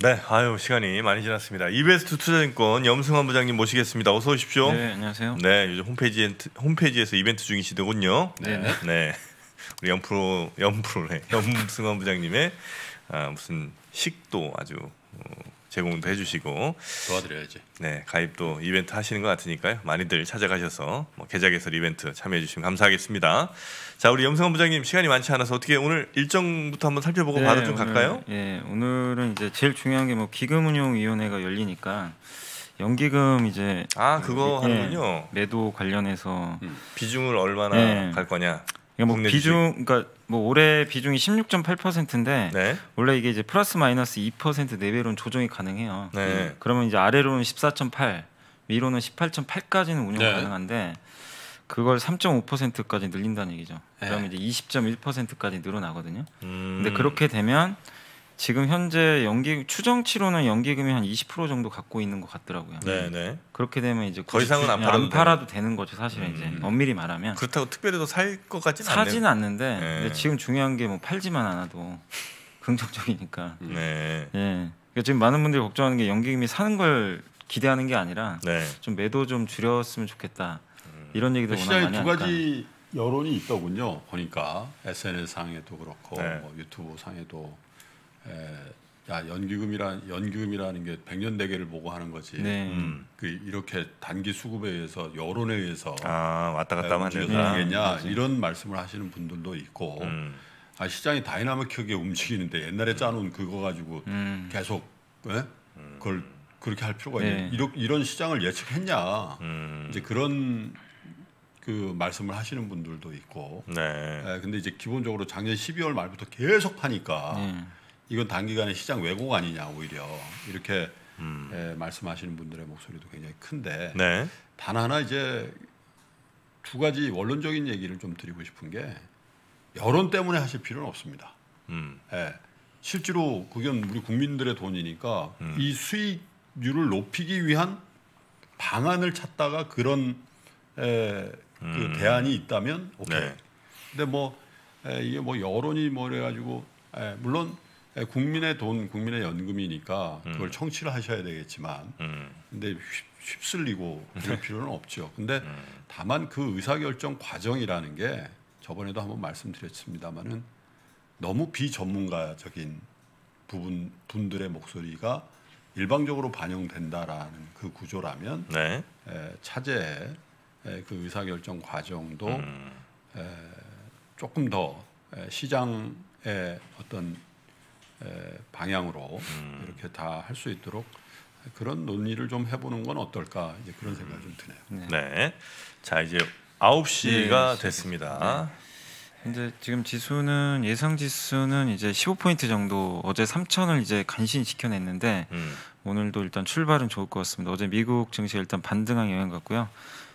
네, 아유 시간이 많이 지났습니다. EBS 투자증권 염승환 부장님 모시겠습니다. 어서 오십시오. 네, 안녕하세요. 네, 요즘 홈페이지 홈페이지에서 이벤트 중이시더군요. 네, 네. 네. 우리 염프로 염프로네 염승환 부장님의 아, 무슨 식도 아주 어, 제공도 해주시고 도와드려야지. 네 가입도 이벤트 하시는 것 같으니까요. 많이들 찾아가셔서 뭐 계좌 개설 이벤트 참여해 주시면 감사하겠습니다. 자 우리 염승원 부장님 시간이 많지 않아서 어떻게 오늘 일정부터 한번 살펴보고 네, 바로 좀 갈까요? 예 오늘은 이제 제일 중요한 게 뭐 기금운용위원회가 열리니까. 연기금 이제 아 그거 예, 하는군요 매도 관련해서 음. 비중을 얼마나 예, 갈 거냐 그러니까 뭐 비중 주식. 그러니까 뭐 올해 비중이 16.8%인데 네. 원래 이게 이제 플러스 마이너스 2% 내외로는 조정이 가능해요. 네. 그러면 이제 아래로는 14.8, 위로는 18.8까지는 운영 네. 가능한데 그걸 3.5%까지 늘린다는 얘기죠. 네. 그러면 이제 20.1%까지 늘어나거든요. 음. 근데 그렇게 되면 지금 현재 연기 추정치로는 연기금이 한 20% 정도 갖고 있는 것 같더라고요. 네네. 네. 그렇게 되면 이제 거 이상은 안, 안 팔아도, 되는 거죠 사실은 음. 이제 엄밀히 말하면. 그렇다고 특별히 더 살 것 같지는 않네요. 사지는 않는데 네. 지금 중요한 게 뭐 팔지만 않아도 긍정적이니까. 네. 예. 그러니까 지금 많은 분들이 걱정하는 게 연기금이 사는 걸 기대하는 게 아니라 네. 좀 매도 좀 줄였으면 좋겠다 음. 이런 얘기도 워 시장에 두 가지 여론이 있더군요. 보니까 SNS 상에도 그렇고 네. 뭐 유튜브 상에도 에, 야 연기금이란 연기금이라는 게 백년 대계를 보고 하는 거지. 네. 음. 그 이렇게 단기 수급에 의해서 여론에 의해서 아, 왔다 갔다 하는겠냐 음, 그렇죠. 이런 말씀을 하시는 분들도 있고 음. 아, 시장이 다이나믹하게 움직이는데 옛날에 음. 짜놓은 그거 가지고 음. 계속 에? 예? 음. 그걸 그렇게 할 필요가 네. 있냐 이런 시장을 예측했냐 이제 그런 그 말씀을 하시는 분들도 있고. 네. 에, 예, 근데 이제 기본적으로 작년 12월 말부터 계속 파니까 네. 이건 단기간에 시장 왜곡 아니냐 오히려 이렇게 음. 예, 말씀하시는 분들의 목소리도 굉장히 큰데 네. 단 하나 이제 두 가지 원론적인 얘기를 좀 드리고 싶은 게 여론 때문에 하실 필요는 없습니다. 음. 예, 실제로 그건 우리 국민들의 돈이니까 음. 이 수익률을 높이기 위한 방안을 찾다가 그런 에, 예, 그 음. 대안이 있다면 오케이. 네. 근데 뭐 에, 예, 이게 뭐 여론이 뭐래 가지고 예, 물론 예, 국민의 돈, 국민의 연금이니까 음. 그걸 음. 청취를 하셔야 되겠지만, 음. 근데 휩, 쓸리고 그럴 음. 필요는 없죠. 근데 음. 다만 그 의사결정 과정이라는 게 저번에도 한번 말씀드렸습니다마는 너무 비전문가적인 부분 분들의 목소리가 일방적으로 반영된다라는 그 구조라면 네. 에, 예, 차제에 에, 예, 그 의사결정 과정도 음. 에, 조금 더 에, 시장의 어떤 방향으로 음. 이렇게 다 할 수 있도록 그런 논의를 좀 해보는 건 어떨까 이제 그런 생각이 좀 드네요. 네. 네. 자 이제 9시가 네, 됐습니다. 네. 근데 지금 지수는 예상 지수는 이제 15포인트 정도 어제 3천을 이제 간신히 지켜냈는데 음. 오늘도 일단 출발은 좋을 것 같습니다. 어제 미국 증시 일단 반등한 영향 같고요.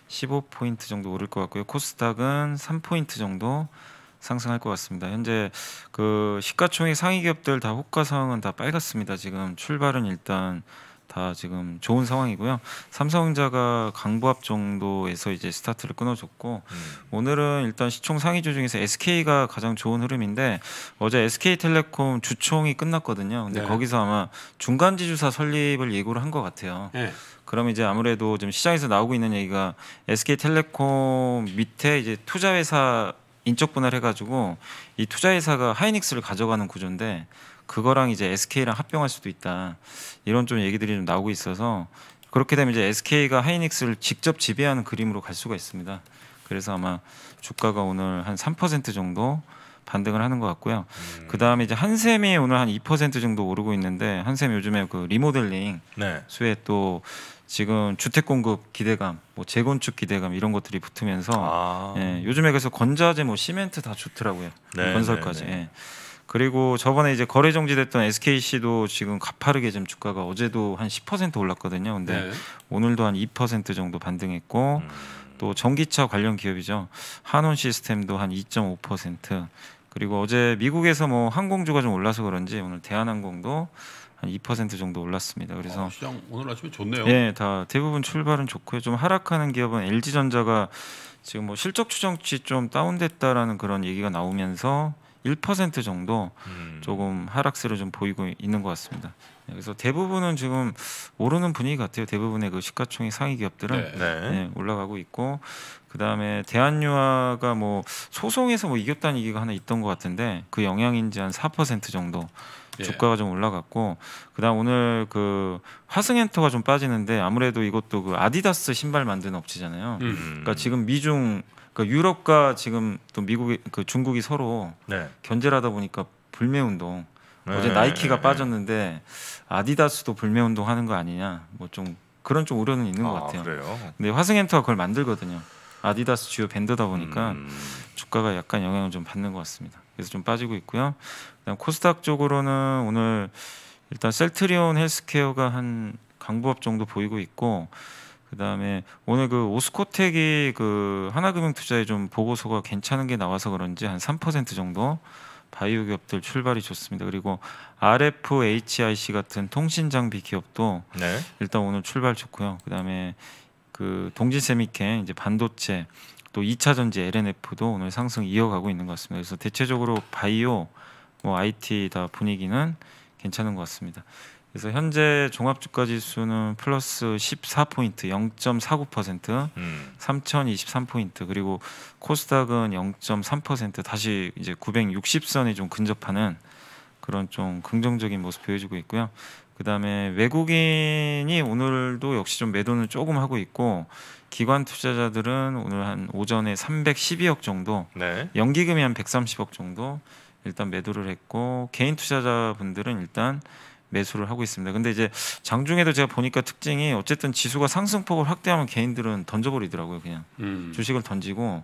15포인트 정도 오를 것 같고요. 코스닥은 3포인트 정도 상승할 것 같습니다. 현재 그 시가총액 상위 기업들 다 호가 상황은 다 빨갛습니다. 지금 출발은 일단 다 지금 좋은 상황이고요. 삼성자가 강부합 정도에서 이제 스타트를 끊어줬고 음. 오늘은 일단 시총 상위주 중에서 SK가 가장 좋은 흐름인데 어제 SK텔레콤 주총이 끝났거든요. 근데 네. 거기서 아마 중간 지주사 설립을 예고를 한 것 같아요. 네. 그럼 이제 아무래도 좀 시장에서 나오고 있는 얘기가 SK텔레콤 밑에 이제 투자회사 인적 분할해가지고 이 투자회사가 하이닉스를 가져가는 구조인데 그거랑 이제 SK랑 합병할 수도 있다 이런 좀 얘기들이 좀 나오고 있어서 그렇게 되면 이제 SK가 하이닉스를 직접 지배하는 그림으로 갈 수가 있습니다. 그래서 아마 주가가 오늘 한 3% 정도 반등을 하는 것 같고요. 음. 그 다음에 이제 한샘이 오늘 한 2% 정도 오르고 있는데 한샘 요즘에 그 리모델링 네. 수에 또 지금 주택 공급 기대감, 뭐 재건축 기대감 이런 것들이 붙으면서 아. 예, 요즘에 그래서 건자재, 뭐 시멘트 다 좋더라고요. 네, 네 건설까지. 네, 네. 예. 그리고 저번에 이제 거래 정지됐던 SKC도 지금 가파르게 지금 주가가 어제도 한 10% 올랐거든요. 근데 네. 오늘도 한 2% 정도 반등했고 음. 또 전기차 관련 기업이죠. 한원 시스템도 한 2.5% 그리고 어제 미국에서 뭐 항공주가 좀 올라서 그런지 오늘 대한항공도 한2% 정도 올랐습니다. 그래서 아, 시장 오늘 아침에 좋네요. 예, 다 대부분 출발은 좋고요. 좀 하락하는 기업은 LG전자가 지금 뭐 실적 추정치 좀 다운됐다라는 그런 얘기가 나오면서 1% 정도 음. 조금 하락세를 좀 보이고 있는 것 같습니다. 예, 그래서 대부분은 지금 오르는 분위기 같아요. 대부분의 그 시가총액 상위 기업들은 네. 네, 예, 올라가고 있고 그 다음에 대한유화가 뭐 소송에서 뭐 이겼다는 얘기가 하나 있던 것 같은데 그 영향인지 한 4% 정도 예. 주가가 좀 올라갔고 그다음 오늘 그 화승엔터가 좀 빠지는데 아무래도 이것도 그 아디다스 신발 만드는 업체잖아요. 음. 그러니까 지금 미중 그러니까 유럽과 지금 또 미국이 그 중국이 서로 네. 견제를 하다 보니까 불매 운동 네. 어제 나이키가 네. 빠졌는데 아디다스도 불매 운동 하는 거 아니냐 뭐 좀 그런 좀 우려는 있는 아, 것 같아요. 그래요? 근데 화승엔터가 그걸 만들거든요. 아디다스 주요 밴드다 보니까 음. 주가가 약간 영향을 좀 받는 것 같습니다. 그래서 좀 빠지고 있고요. 그다음 코스닥 쪽으로는 오늘 일단 셀트리온 헬스케어가 한 강부업 정도 보이고 있고 그다음에 오늘 그 오스코텍이 그 하나금융투자에 좀 보고서가 괜찮은 게 나와서 그런지 한 3% 정도 바이오 기업들 출발이 좋습니다. 그리고 RFHIC 같은 통신 장비 기업도 네. 일단 오늘 출발 좋고요. 그다음에 그 동진 세미켄 이제 반도체 또 2차 전지 LNF도 오늘 상승 이어가고 있는 것 같습니다. 그래서 대체적으로 바이오, 뭐 IT 다 분위기는 괜찮은 것 같습니다. 그래서 현재 종합 주가 지수는 플러스 14포인트, 0.49%, 음. 3,023포인트 그리고 코스닥은 0.3% 다시 이제 960선에 좀 근접하는 그런 좀 긍정적인 모습 보여주고 있고요. 그다음에 외국인이 오늘도 역시 좀 매도는 조금 하고 있고 기관 투자자들은 오늘 한 오전에 312억 정도, 네. 연기금이 한 130억 정도 일단 매도를 했고 개인 투자자분들은 일단 매수를 하고 있습니다. 근데 이제 장중에도 제가 보니까 특징이 어쨌든 지수가 상승폭을 확대하면 개인들은 던져버리더라고요. 그냥 음. 주식을 던지고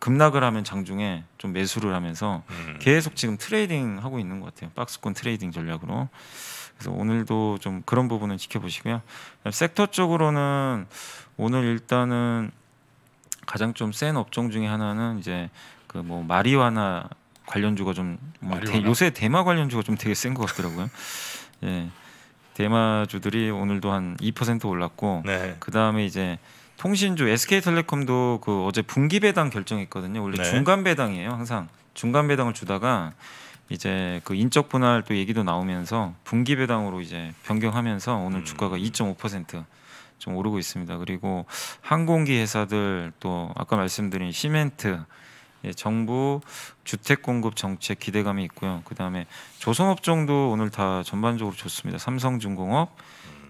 급락을 하면 장중에 좀 매수를 하면서 음. 계속 지금 트레이딩 하고 있는 것 같아요. 박스권 트레이딩 전략으로. 그래서 오늘도 좀 그런 부분은 지켜보시고요. 섹터 쪽으로는 오늘 일단은 가장 좀 센 업종 중에 하나는 이제 그 뭐 마리화나 관련주가 좀뭐 대, 요새 대마 관련주가 좀 되게 센 것 같더라고요. 예. 대마주들이 오늘도 한 2% 올랐고 네. 그다음에 이제 통신주 SK텔레콤도 그 어제 분기 배당 결정했거든요. 원래 네. 중간 배당이에요, 항상. 중간 배당을 주다가 이제 그 인적 분할 또 얘기도 나오면서 분기 배당으로 이제 변경하면서 오늘 음. 주가가 2.5%. 좀 오르고 있습니다. 그리고 항공기 회사들 또 아까 말씀드린 시멘트, 예, 정부 주택 공급 정책 기대감이 있고요. 그 다음에 조선업종도 오늘 다 전반적으로 좋습니다. 삼성중공업,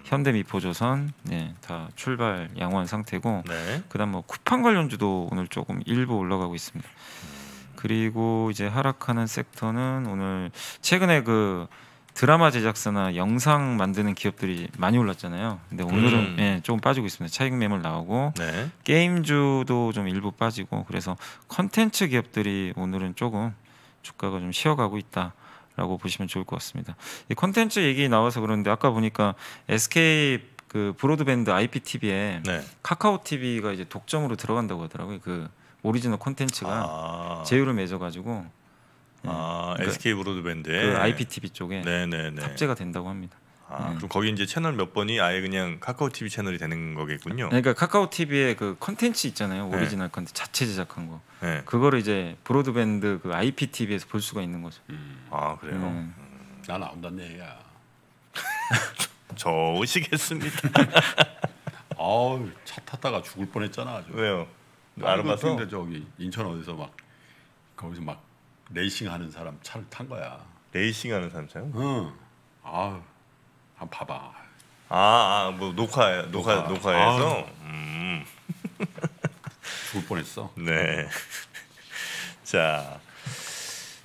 현대미포조선 예, 다 출발 양호한 상태고 네. 그다음 뭐 쿠팡 관련주도 오늘 조금 일부 올라가고 있습니다. 음. 그리고 이제 하락하는 섹터는 오늘 최근에 그 드라마 제작사나 영상 만드는 기업들이 많이 올랐잖아요. 근데 오늘은 음. 예, 조금 빠지고 있습니다. 차익 매물 나오고 네. 게임주도 좀 일부 빠지고 그래서 컨텐츠 기업들이 오늘은 조금 주가가 좀 쉬어가고 있다. 라고 보시면 좋을 것 같습니다. 이 콘텐츠 얘기 나와서 그러는데 아까 보니까 SK 그 브로드밴드 IPTV에 네. 카카오 TV가 이제 독점으로 들어간다고 하더라고요. 그 오리지널 콘텐츠가 아. 제휴를 맺어가지고 아, 네. SK 브로드밴드 그 IPTV 쪽에 네네네. 네, 네. 탑재가 된다고 합니다. 아, 네. 그럼 거기 이제 채널 몇 번이 아예 그냥 카카오 TV 채널이 되는 거겠군요. 그러니까 카카오 TV의 그 컨텐츠 있잖아요. 네. 오리지널 컨텐츠 자체 제작한 거. 네. 그거를 이제 브로드밴드 그 IPTV에서 볼 수가 있는 거죠. 음. 아 그래요? 네. 음. 난 안다는 얘기야. 좋으시겠습니다. 아우 차 탔다가 죽을 뻔했잖아. 아 왜요? 그 알아봐서. 근데 저기 인천 어디서 막 거기서 막 레이싱 하는 사람 차를 탄 거야. 레이싱 하는 사람 차요? 응. 아한 봐봐. 아뭐 아, 아 뭐 녹화 녹화 녹화해서. 아. 음. 죽을 뻔했어. 네. 자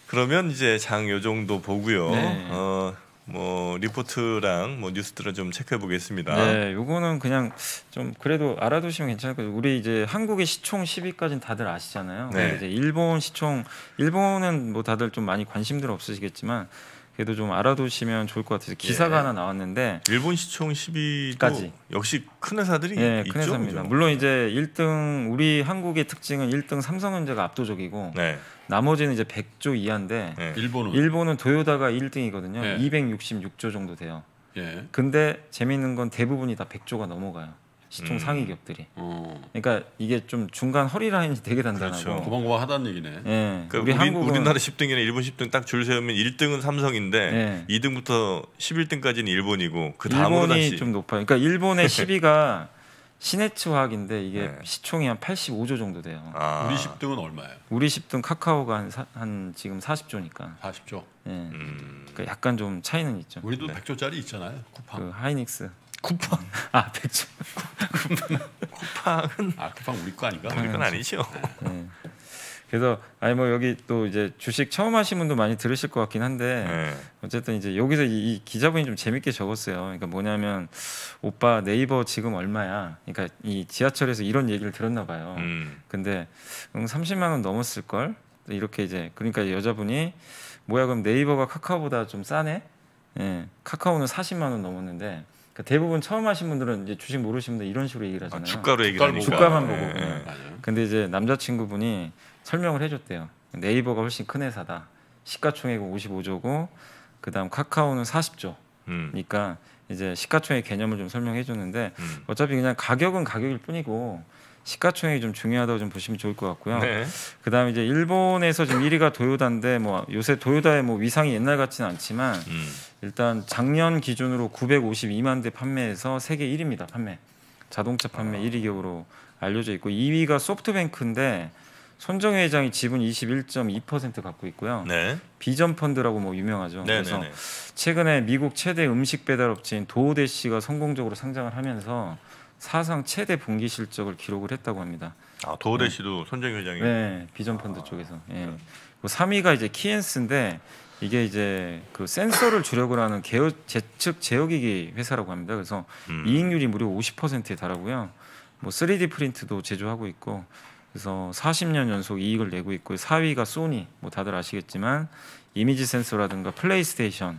그러면 이제 장 요 정도 보고요. 네. 어, 뭐 리포트랑 뭐 뉴스들을 좀 체크해 보겠습니다. 네, 요거는 그냥 좀 그래도 알아두시면 괜찮을 거예요. 우리 이제 한국의 시총 10위까지는 다들 아시잖아요. 네. 이제 일본 시총 일본은 뭐 다들 좀 많이 관심들 없으시겠지만 그래도 좀 알아두시면 좋을 것 같아서 기사가 예. 하나 나왔는데 일본 시총 10위까지 역시 큰 회사들이 예, 있죠? 큰 회사입니다. 물론 네. 이제 1등 우리 한국의 특징은 1등 삼성전자가 압도적이고 네. 나머지는 이제 100조 이하인데 네. 일본은 일본은 도요다가 1등이거든요. 예. 266조 정도 돼요. 예. 근데 재미는건 대부분이 다 100조가 넘어가요. 시총 음. 상위 기업들이. 어. 그러니까 이게 좀 중간 허리 라인이 되게 단단하고. 그렇죠. 고방고방 하다는 얘기네. 예. 그러니까 우리, 우리 한국은 우리나라 10등이나 일본 10등 딱 줄 세우면 1등은 삼성인데 예. 2등부터 11등까지는 일본이고 그 다음으로 다시 좀 높아요. 그러니까 일본의 10위가 시네츠 화학인데 이게 네. 시총이 한 85조 정도 돼요. 아. 우리 10등은 얼마예요? 우리 10등 카카오가 한, 사, 한 지금 40조니까. 40조. 예. 음. 그러니까 약간 좀 차이는 있죠. 우리도 네. 100조짜리 있잖아요. 쿠팡. 그 하이닉스. 쿠팡 아 백지 쿠팡은 아 쿠팡 우리 거 아닌가? 우리 건 아니죠. 네, 네. 그래서 아니 뭐 여기 또 이제 주식 처음 하신 분도 많이 들으실 것 같긴 한데 네. 어쨌든 이제 여기서 이, 이, 기자분이 좀 재밌게 적었어요. 그러니까 뭐냐면 오빠 네이버 지금 얼마야? 그러니까 이 지하철에서 이런 얘기를 들었나 봐요. 음. 근데 음, 30만 원 넘었을 걸 이렇게 이제 그러니까 여자분이 뭐야 그럼 네이버가 카카오보다 좀 싸네? 예, 카카오는 40만 원 넘었는데 그러니까 대부분 처음 하신 분들은 이제 주식 모르시는 분들 이런 식으로 얘기를 아, 하잖아요. 아, 주가로 얘기를 하니까. 주가만 보고. 예, 예. 네, 근데 이제 남자친구분이 설명을 해줬대요. 네이버가 훨씬 큰 회사다. 시가총액은 55조고 그다음 카카오는 40조. 음. 그니까 이제 시가총액 개념을 좀 설명해 줬는데 음. 어차피 그냥 가격은 가격일 뿐이고 시가총액이 좀 중요하다고 좀 보시면 좋을 것 같고요. 네. 그다음에 이제 일본에서 지금 1위가 도요다인데 뭐 요새 도요다의 뭐 위상이 옛날 같지는 않지만 음. 일단 작년 기준으로 952만 대 판매해서 세계 1위입니다. 판매. 자동차 판매 아. 1위 기업으로 알려져 있고 2위가 소프트뱅크인데 손정혜 회장이 지분 21.2% 갖고 있고요. 네. 비전 펀드라고 뭐 유명하죠. 네 그래서 네, 네. 최근에 미국 최대 음식 배달 업체인 도우대씨가 성공적으로 상장을 하면서 사상 최대 분기 실적을 기록을 했다고 합니다. 아, 도어대 네. 씨도 네. 손정 회장이 네, 비전 펀드 아, 쪽에서. 예. 네. 3위가 그 이제 키엔스인데 이게 이제 그 센서를 주력으로 하는 개요, 제측 제어기기 회사라고 합니다. 그래서 음. 이익률이 무려 50%에 달하고요. 뭐 3D 프린트도 제조하고 있고 그래서 40년 연속 이익을 내고 있고 4위가 소니 뭐 다들 아시겠지만 이미지 센서라든가 플레이스테이션으로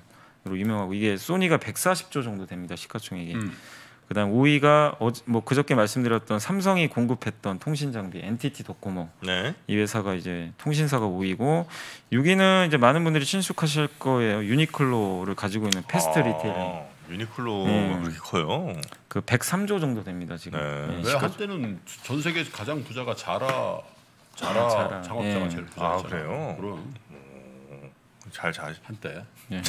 유명하고 이게 소니가 140조 정도 됩니다 시가총액이. 음. 그다음 5위가 어, 뭐 그저께 말씀드렸던 삼성이 공급했던 통신 장비 NTT 도코모 네. 이 회사가 이제 통신사가 5위고 6위는 이제 많은 분들이 친숙하실 거예요 유니클로를 가지고 있는 패스트 아, 리테일 유니클로가 네. 그렇게 커요. 그 103조 정도 됩니다 지금. 네. 네, 한때는 전 세계 가장 부자가 자라 자라, 아, 자라. 창업자가 네. 제일 부자였잖아요. 아, 그래요? 그럼 음, 잘 잘. 한때. 네.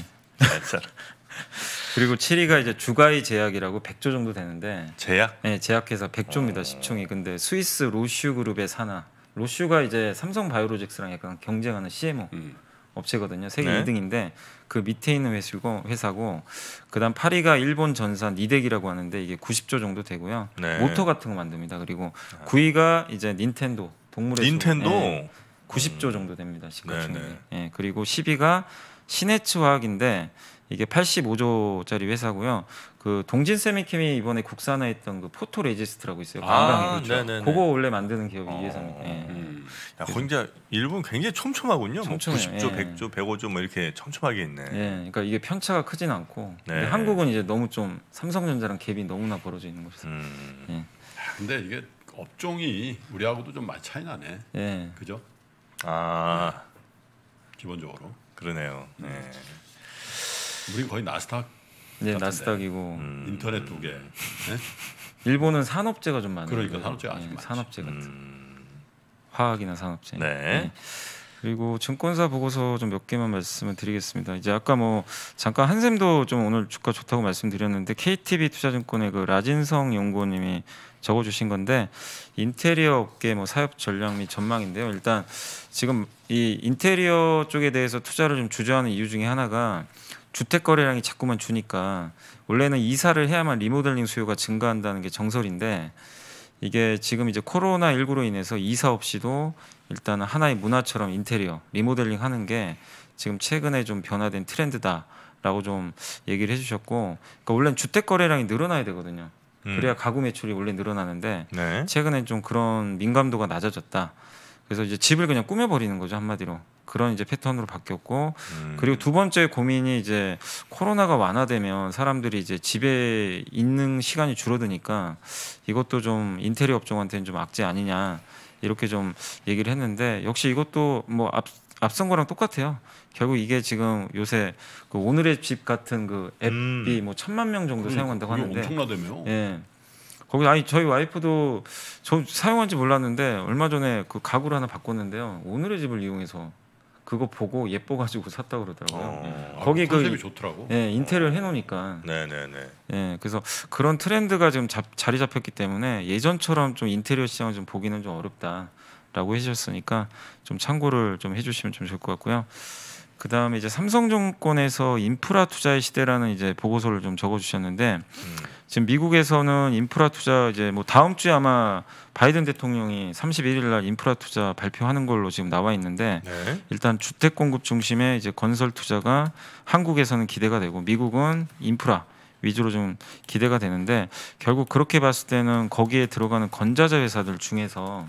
그리고 7위가 이제 주가의 제약이라고 100조 정도 되는데 제약? 네, 제약해서 100조입니다. 어... 시총이. 근데 스위스 로슈 그룹의 산하. 로슈가 이제 삼성 바이오로직스랑 약간 경쟁하는 CMO 음. 업체거든요. 세계 네. 2등인데 그 밑에 있는 회수고 회사고 그다음 파리가 일본 전산 니덱이라고 하는데 이게 90조 정도 되고요. 네. 모터 같은 거 만듭니다. 그리고 9위가 아. 이제 닌텐도 동물의 닌텐도 네, 90조 음. 정도 됩니다. 시가총액. 네, 네. 예. 그리고 10위가 시네츠 화학인데 이게 85조짜리 회사고요. 그 동진 세미캠이 이번에 국산화했던 그 포토 레지스트라고 있어요. 강광이 아, 그렇죠. 거 원래 만드는 기업이 어, 이회사입 예. 음. 야, 혼자 일본 굉장히 촘촘하군요. 뭐 촘촘해요. 뭐 90조, 예. 100조, 105조 뭐 이렇게 촘촘하게 있네. 예. 그러니까 이게 편차가 크진 않고 네. 한국은 이제 너무 좀 삼성전자랑 갭이 너무나 벌어져 있는 거죠. 음. 예. 아, 근데 이게 업종이 우리하고도 좀 많이 차이 나네. 예. 그죠? 아. 기본적으로. 그러네요. 네. 음. 우리 거의 나스닥. 네, 나스닥이고 음. 음. 인터넷 두 개. 네? 일본은 산업재가 좀 많아요. 그러니까 산업재 아주 네, 네 많 산업재 같은 음. 화학이나 산업재. 네. 네. 그리고 증권사 보고서 좀 몇 개만 말씀을 드리겠습니다. 이제 아까 뭐 잠깐 한샘도 좀 오늘 주가 좋다고 말씀드렸는데 KTB 투자증권의 그 라진성 연구원님이 적어주신 건데 인테리어 업계 뭐 사업 전략 및 전망인데요. 일단 지금 이 인테리어 쪽에 대해서 투자를 좀 주저하는 이유 중에 하나가 주택 거래량이 자꾸만 주니까 원래는 이사를 해야만 리모델링 수요가 증가한다는 게 정설인데 이게 지금 이제 코로나 19로 인해서 이사 없이도 일단은 하나의 문화처럼 인테리어 리모델링 하는 게 지금 최근에 좀 변화된 트렌드다라고 좀 얘기를 해주셨고 그러니까 원래는 주택 거래량이 늘어나야 되거든요. 음. 그래야 가구 매출이 원래 늘어나는데 네. 최근엔 좀 그런 민감도가 낮아졌다. 그래서 이제 집을 그냥 꾸며버리는 거죠 한마디로. 그런 이제 패턴으로 바뀌었고 음. 그리고 두 번째 고민이 이제 코로나가 완화되면 사람들이 이제 집에 있는 시간이 줄어드니까 이것도 좀 인테리어 업종한테는 좀 악재 아니냐 이렇게 좀 얘기를 했는데 역시 이것도 뭐 앞, 앞선 거랑 똑같아요. 결국 이게 지금 요새 그 오늘의 집 같은 그 앱이 음. 뭐 천만 명 정도 그러니까 사용한다고 하는데 엄청나다며. 예. 거기 아니 저희 와이프도 저 사용한지 몰랐는데 얼마 전에 그 가구를 하나 바꿨는데요. 오늘의 집을 이용해서 그거 보고 예뻐가지고 샀다 그러더라고요. 어, 예. 아, 거기 아, 그 컨셉이 좋더라고. 예, 인테리어 해놓으니까. 네네네. 예, 그래서 그런 트렌드가 지금 잡, 자리 잡혔기 때문에 예전처럼 좀 인테리어 시장을 좀 보기는 좀 어렵다라고 해주셨으니까 좀 참고를 좀 해주시면 좀 좋을 것 같고요. 그 다음에 이제 삼성증권에서 인프라 투자의 시대라는 이제 보고서를 좀 적어주셨는데. 음. 지금 미국에서는 인프라 투자 이제 뭐 다음 주에 아마 바이든 대통령이 31일 날 인프라 투자 발표하는 걸로 지금 나와 있는데 네. 일단 주택 공급 중심의 이제 건설 투자가 한국에서는 기대가 되고 미국은 인프라 위주로 좀 기대가 되는데 결국 그렇게 봤을 때는 거기에 들어가는 건자재 회사들 중에서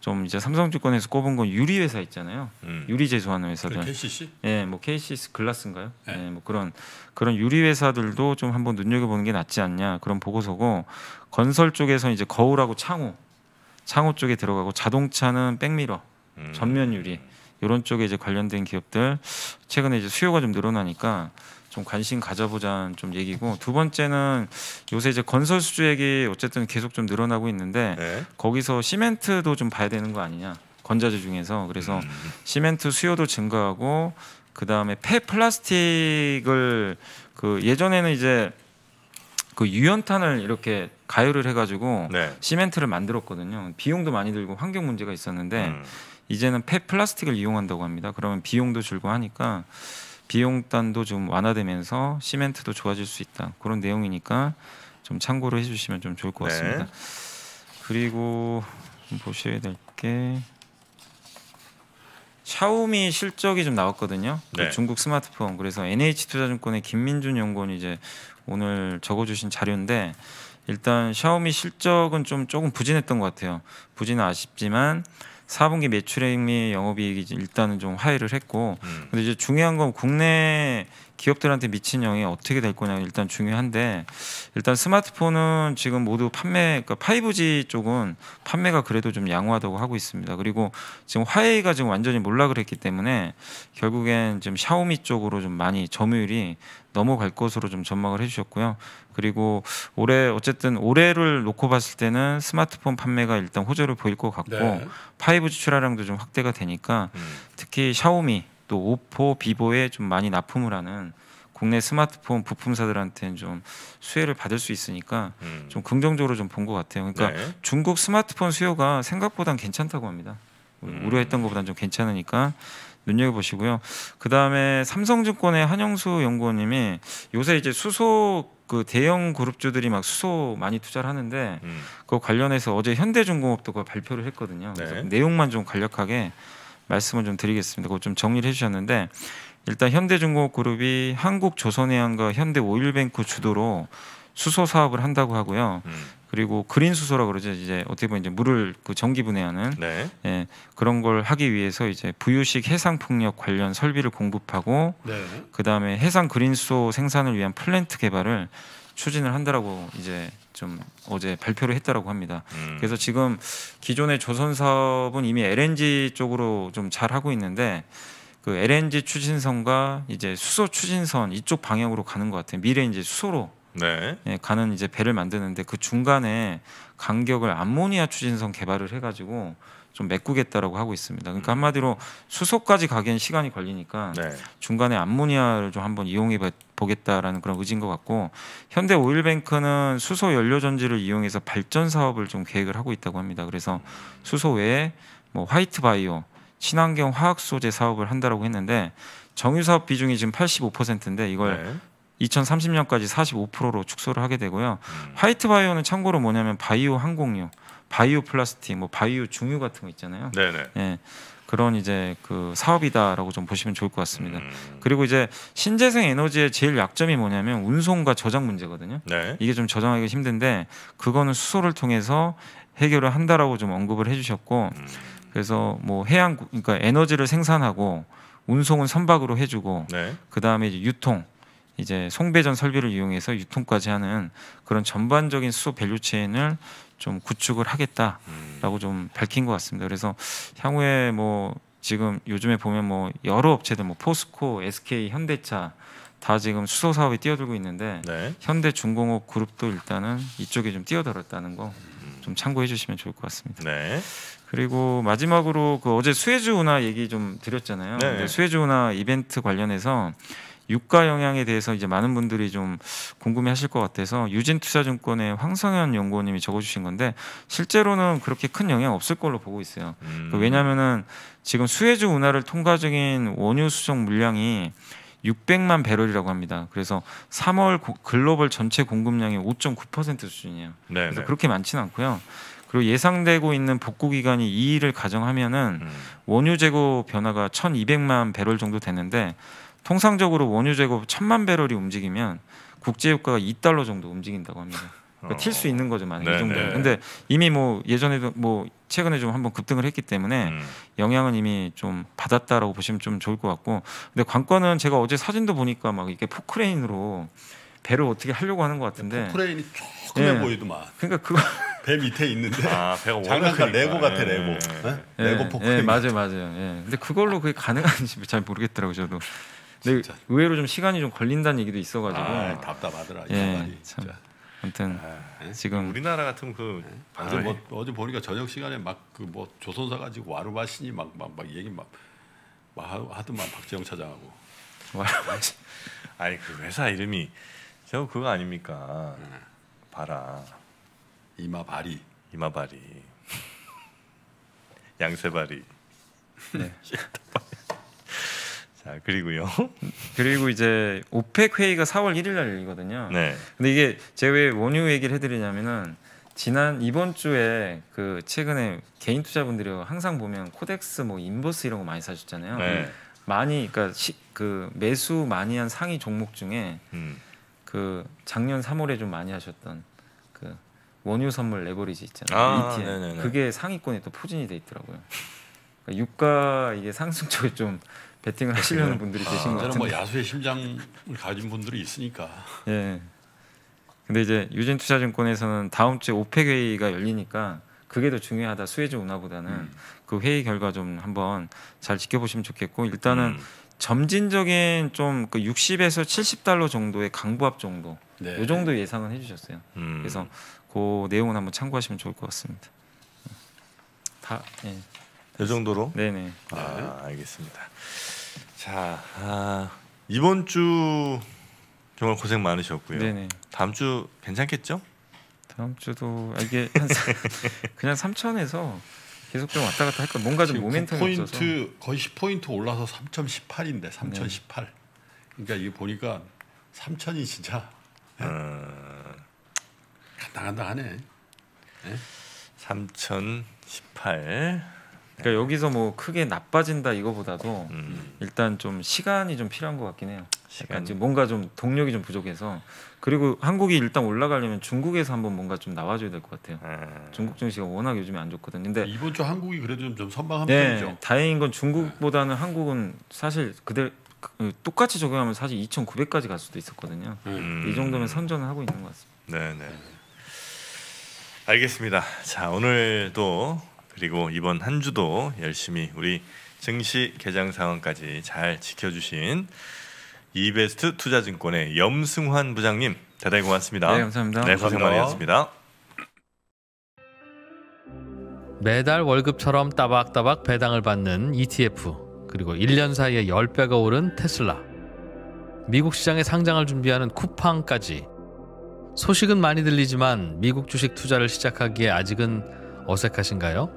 좀 이제 삼성증권에서 꼽은 건 유리 회사 있잖아요. 음. 유리 제조하는 회사들. 그 KCC? 예, 뭐 KCC 글라스인가요? 네. 예, 뭐 그런 그런 유리 회사들도 좀 한번 눈여겨 보는 게 낫지 않냐 그런 보고서고 건설 쪽에서 이제 거울하고 창호, 창호 쪽에 들어가고 자동차는 백미러, 음. 전면 유리 이런 쪽에 이제 관련된 기업들 최근에 이제 수요가 좀 늘어나니까 좀 관심 가져보자는 좀 얘기고 두 번째는 요새 이제 건설 수주액이 어쨌든 계속 좀 늘어나고 있는데 네. 거기서 시멘트도 좀 봐야 되는 거 아니냐 건자재 중에서 그래서 음. 시멘트 수요도 증가하고 그 다음에 폐 플라스틱을 그 예전에는 이제 그 유연탄을 이렇게 가열을 해가지고 네. 시멘트를 만들었거든요. 비용도 많이 들고 환경 문제가 있었는데 음. 이제는 폐 플라스틱을 이용한다고 합니다. 그러면 비용도 줄고 하니까 비용단도 좀 완화되면서 시멘트도 좋아질 수 있다 그런 내용이니까 좀 참고를 해주시면 좀 좋을 것 네. 같습니다. 네. 그리고 보셔야 될 게 샤오미 실적이 좀 나왔거든요. 그 네. 그 중국 스마트폰 그래서 NH투자증권의 김민준 연구원이 이제 오늘 적어주신 자료인데 일단 샤오미 실적은 좀 조금 부진했던 것 같아요. 부진은 아쉽지만 4분기 매출액 및 영업이익이 일단은 좀 하회를 했고 음. 근데 이제 중요한 건 국내 기업들한테 미친 영향이 어떻게 될 거냐 일단 중요한데 일단 스마트폰은 지금 모두 판매 그러니까 5G 쪽은 판매가 그래도 좀 양호하다고 하고 있습니다. 그리고 지금 화웨이가 지금 완전히 몰락을 했기 때문에 결국엔 지금 샤오미 쪽으로 좀 많이 점유율이 넘어갈 것으로 좀 전망을 해주셨고요. 그리고 올해 어쨌든 올해를 놓고 봤을 때는 스마트폰 판매가 일단 호조를 보일 것 같고 네. 5G 출하량도 좀 확대가 되니까 음. 특히 샤오미 또 오포, 비보에 좀 많이 납품을 하는 국내 스마트폰 부품사들한테는 좀 수혜를 받을 수 있으니까 음. 좀 긍정적으로 좀 본 것 같아요. 그러니까 네. 중국 스마트폰 수요가 생각보단 괜찮다고 합니다. 음. 우려했던 것보단 좀 괜찮으니까 눈여겨 보시고요. 그 다음에 삼성증권의 한영수 연구원님이 요새 이제 수소 그 대형 그룹주들이 막 수소 많이 투자를 하는데 음. 그거 관련해서 어제 현대중공업도 그 발표를 했거든요. 네. 그래서 내용만 좀 간략하게 말씀을 좀 드리겠습니다. 그거 좀 정리를 해주셨는데 일단 현대중공업그룹이 한국조선해양과 현대오일뱅크 주도로 수소 사업을 한다고 하고요. 음. 그리고 그린 수소라 그러죠. 이제 어떻게 보면 이제 물을 그 전기 분해하는 네. 예, 그런 걸 하기 위해서 이제 부유식 해상 풍력 관련 설비를 공급하고 네. 그다음에 해상 그린 수소 생산을 위한 플랜트 개발을 추진을 한다라고 이제 좀 어제 발표를 했다라고 합니다. 음. 그래서 지금 기존의 조선 사업은 이미 LNG 쪽으로 좀 잘 하고 있는데 그 LNG 추진선과 이제 수소 추진선 이쪽 방향으로 가는 것 같아요. 미래 이제 수소로 네. 예, 가는 이제 배를 만드는데 그 중간에 간격을 암모니아 추진선 개발을 해가지고 좀 메꾸겠다라고 하고 있습니다. 그러니까 음. 한마디로 수소까지 가기엔 시간이 걸리니까 네. 중간에 암모니아를 좀 한번 이용해 봐 보겠다라는 그런 의지인 것 같고 현대 오일뱅크는 수소 연료 전지를 이용해서 발전 사업을 좀 계획을 하고 있다고 합니다. 그래서 수소 외에 뭐 화이트 바이오, 친환경 화학 소재 사업을 한다라고 했는데 정유 사업 비중이 지금 85%인데 이걸 네. 2030년까지 45%로 축소를 하게 되고요. 음. 화이트 바이오는 참고로 뭐냐면 바이오 항공유, 바이오 플라스틱, 뭐 바이오 중유 같은 거 있잖아요. 네네. 예. 그런 이제 그 사업이다라고 좀 보시면 좋을 것 같습니다. 음. 그리고 이제 신재생 에너지의 제일 약점이 뭐냐면 운송과 저장 문제거든요. 네. 이게 좀 저장하기 힘든데 그거는 수소를 통해서 해결을 한다라고 좀 언급을 해주셨고 음. 그래서 뭐 해양 그러니까 에너지를 생산하고 운송은 선박으로 해주고 네. 그 다음에 이제 유통 이제 송배전 설비를 이용해서 유통까지 하는 그런 전반적인 수소 밸류체인을 좀 구축을 하겠다라고 음. 좀 밝힌 것 같습니다. 그래서 향후에 뭐 지금 요즘에 보면 뭐 여러 업체들 뭐 포스코, SK, 현대차 다 지금 수소 사업에 뛰어들고 있는데 네. 현대중공업 그룹도 일단은 이쪽에 좀 뛰어들었다는 거좀 음. 참고해 주시면 좋을 것 같습니다. 네. 그리고 마지막으로 그 어제 수혜주 운하 얘기 좀 드렸잖아요. 네. 수혜주 운하 이벤트 관련해서 유가 영향에 대해서 이제 많은 분들이 좀 궁금해하실 것 같아서 유진투자증권의 황성현 연구원님이 적어주신 건데 실제로는 그렇게 큰 영향 없을 걸로 보고 있어요. 그 음. 왜냐면은 지금 수혜주 운하를 통과 중인 원유 수정 물량이 600만 배럴이라고 합니다. 그래서 3월 글로벌 전체 공급량의 5.9% 수준이에요. 네네. 그래서 네. 그렇게 많지는 않고요. 그리고 예상되고 있는 복구 기간이 2일을 가정하면은 음. 원유 재고 변화가 1,200만 배럴 정도 되는데 통상적으로 원유 제곱 천만 배럴이 움직이면 국제 유가가 2달러 정도 움직인다고 합니다. 그러니까 어. 튈수 있는 거죠, 만약 네이 정도. 네. 근데 이미 뭐 예전에도 뭐 최근에 좀 한번 급등을 했기 때문에 음. 영향은 이미 좀 받았다라고 보시면 좀 좋을 것 같고. 근데 관건은 제가 어제 사진도 보니까 막 이게 렇 포크레인으로 배를 어떻게 하려고 하는 것 같은데 네, 포크레인이 조금해 예. 네. 보이더만. 그러니까 그거 배 밑에 있는데 아, 배가 장난감 레고 같아 레고. 예. 네? 예. 레고 포크레인. 맞아요, 맞아요. 예. 근데 그걸로 그게 가능한지 잘 모르겠더라고요, 저도. 근데 진짜. 의외로 좀 시간이 좀 걸린다는 얘기도 있어가지고 아, 답답하더라 이 말이. 예, 참. 아무튼 아, 예. 지금 우리나라 같은 그 방금 아, 예. 뭐 어제 보니까 저녁 시간에 막 그 뭐 조선사 가지고 와르바시니 막막막 얘기 막, 막 하더만 박재영 차장하고 와르바시 아니 그 회사 이름이 저 그거 아닙니까 봐라 이마바리 이마바리 양세바리 네 자 그리고요. 그리고 이제 오펙 회의가 4월 1일 날 열리거든요. 네. 근데 이게 제가 왜 원유 얘기를 해드리냐면은 지난 이번 주에 그 최근에 개인 투자분들이 항상 보면 코덱스 뭐 인버스 이런 거 많이 사셨잖아요. 네. 많이 그러니까 시, 그 매수 많이 한 상위 종목 중에 음. 그 작년 3월에 좀 많이 하셨던 그 원유 선물 레버리지 있잖아요. 아, 네네네. 그게 상위권에 또 포진이 돼 있더라고요. 그러니까 유가 이게 상승 쪽에 좀 베팅을 네. 하시려는 분들이 아, 계신 것 뭐 같은데. 뭐 야수의 심장을 가진 분들이 있으니까. 예. 근데 이제 유진 투자증권에서는 다음 주에 오펙 회의가 열리니까 그게 더 중요하다. 수혜주 운하보다는 음. 그 회의 결과 좀 한번 잘 지켜보시면 좋겠고 일단은 음. 점진적인 좀 그 60에서 70달러 정도의 강부합 정도 네. 요 정도 예상은 해주셨어요. 음. 그래서 그 내용은 한번 참고하시면 좋을 것 같습니다. 다 예. 이 정도로? 네네. 아 네. 알겠습니다. 자 아, 이번 주 정말 고생 많으셨고요. 네네. 다음 주 괜찮겠죠? 다음 주도 아, 이게 그냥 3천에서 계속 좀 왔다 갔다 할 거. 뭔가 좀 모멘텀이 포인트, 없어서. 거의 10포인트 올라서 3.18인데 3.18. 네. 그러니까 이게 보니까 3천이 진짜 예? 어. 간당간당하네. 네? 3 1 8 그러니까 여기서 뭐 크게 나빠진다 이거보다도 음. 일단 좀 시간이 좀 필요한 것 같긴 해요. 시간 지금 뭔가 좀 동력이 좀 부족해서 그리고 한국이 일단 올라가려면 중국에서 한번 뭔가 좀 나와줘야 될 것 같아요. 음. 중국 증시가 워낙 요즘에 안 좋거든요. 근데 이번 주 한국이 그래도 좀, 좀 선방한 네, 편이죠. 다행인 건 중국보다는 한국은 사실 그대 그 똑같이 적용하면 사실 2,900까지 갈 수도 있었거든요. 네. 음. 이 정도면 선전을 하고 있는 것 같습니다. 네, 네. 알겠습니다. 자 오늘도 그리고 이번 한 주도 열심히 우리 증시 개장 상황까지 잘 지켜주신 이베스트 투자증권의 염승환 부장님 대단히 고맙습니다. 네, 감사합니다. 네, 고생 많이셨습니다 매달 월급처럼 따박따박 배당을 받는 ETF 그리고 1년 사이에 10배가 오른 테슬라 미국 시장에 상장을 준비하는 쿠팡까지 소식은 많이 들리지만 미국 주식 투자를 시작하기에 아직은 어색하신가요?